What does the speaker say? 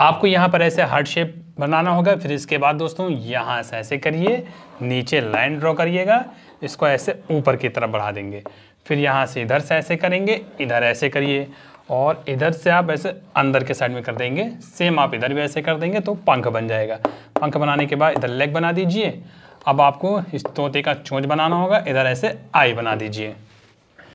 आपको यहाँ पर ऐसे हार्ट शेप बनाना होगा फिर इसके बाद दोस्तों यहाँ से ऐसे करिए नीचे लाइन ड्रॉ करिएगा इसको ऐसे ऊपर की तरफ बढ़ा देंगे फिर यहाँ से इधर से ऐसे करेंगे इधर ऐसे करिए और इधर से आप ऐसे अंदर के साइड में कर देंगे सेम आप इधर भी ऐसे कर देंगे तो पंख बन जाएगा पंख बनाने के बाद इधर लेग बना दीजिए अब आपको इस तोते का चोंच बनाना होगा इधर ऐसे आई बना दीजिए